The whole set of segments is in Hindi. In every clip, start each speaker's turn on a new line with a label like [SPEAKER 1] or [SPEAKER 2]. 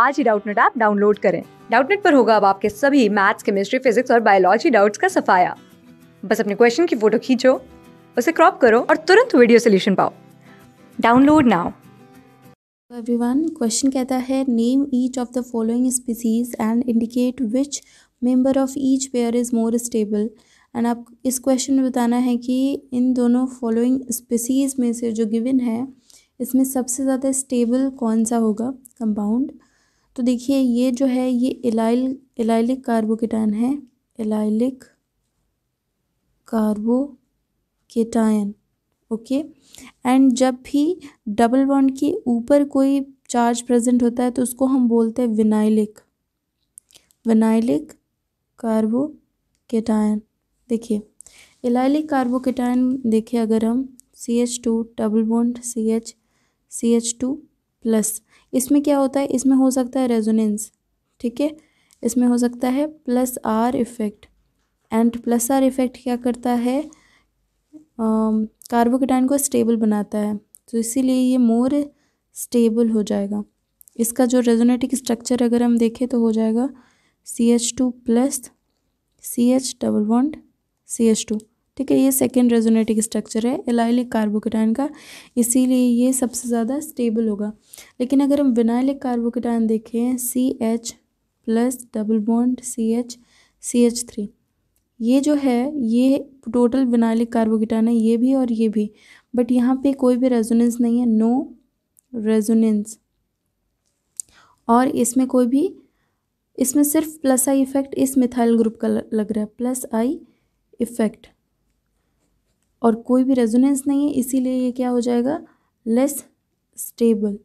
[SPEAKER 1] आज ही डाउटनेट ऐप डाउनलोड करें डाउटनेट पर होगा अब आपके सभी मैथ्स केमिस्ट्री फिजिक्स और बायोलॉजी डाउट्स का सफाया बस अपने क्वेश्चन की फोटो खींचो उसे क्रॉप करो और तुरंत वीडियो सोल्यूशन पाओ डाउनलोड नाउ
[SPEAKER 2] एवरीवन क्वेश्चन कहता है name each of the following species and indicate which member of each pair is more stable and आप इस क्वेश्चन में बताना है कि इन दोनों फॉलोइंग स्पीसीज में से जो गिवन है इसमें सबसे ज़्यादा स्टेबल कौन सा होगा कंपाउंड तो देखिए ये जो है ये इलाइल इलाइलिक कार्बोकेटाइन है इलाइलिक कार्बोकेटाइन ओके एंड जब भी डबल बॉन्ड के ऊपर कोई चार्ज प्रेजेंट होता है तो उसको हम बोलते हैं विनाइलिक विनाइलिक कार्बोकेटायन देखिए इलाइलिक कार्बोकेटाइन देखिए अगर हम C H two double bond C H C H two plus इसमें क्या होता है इसमें हो सकता है रेजोनेंस ठीक है इसमें हो सकता है plus R effect and plus R effect क्या करता है कार्बोकेटाइन को स्टेबल बनाता है तो इसीलिए ये मोर स्टेबल हो जाएगा इसका जो रेजोनेटिक स्ट्रक्चर अगर हम देखें तो हो जाएगा C H two plus C H double bond C H two ठीक है ये सेकेंड रेजोनेटिक स्ट्रक्चर है एलाइलिक कार्बोकेटाइन का इसीलिए ये सबसे ज़्यादा स्टेबल होगा लेकिन अगर हम विनाइलिक कार्बोकेटाइन देखें C H plus double bond C H C H three ये जो है ये टोटल विनाइलिक कार्बोकेटाइन है ये भी और ये भी बट यहाँ पे कोई भी रेजोनेंस नहीं है नो रेजोनेंस और इसमें कोई भी इसमें सिर्फ प्लस आई इफ़ेक्ट इस मिथाइल ग्रुप का लग रहा है प्लस आई इफ़ेक्ट और कोई भी रेजोनेंस नहीं है इसीलिए ये क्या हो जाएगा लेस स्टेबल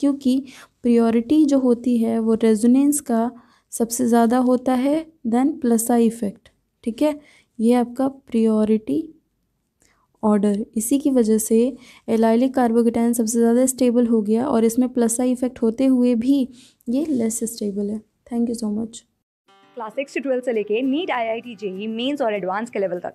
[SPEAKER 2] क्योंकि प्रियोरिटी जो होती है वो रेजोनेंस का सबसे ज़्यादा होता है देन प्लसा इफेक्ट ठीक है ये आपका प्रियोरिटी ऑर्डर इसी की वजह से एलाइलिक कार्बोकेटाइन सबसे ज़्यादा स्टेबल हो गया और इसमें प्लसा इफेक्ट होते हुए भी ये लेस स्टेबल है thank you so much
[SPEAKER 1] class six से ट्वेल्थ से लेके NEET I I T JEE mains और एडवांस के लेवल तक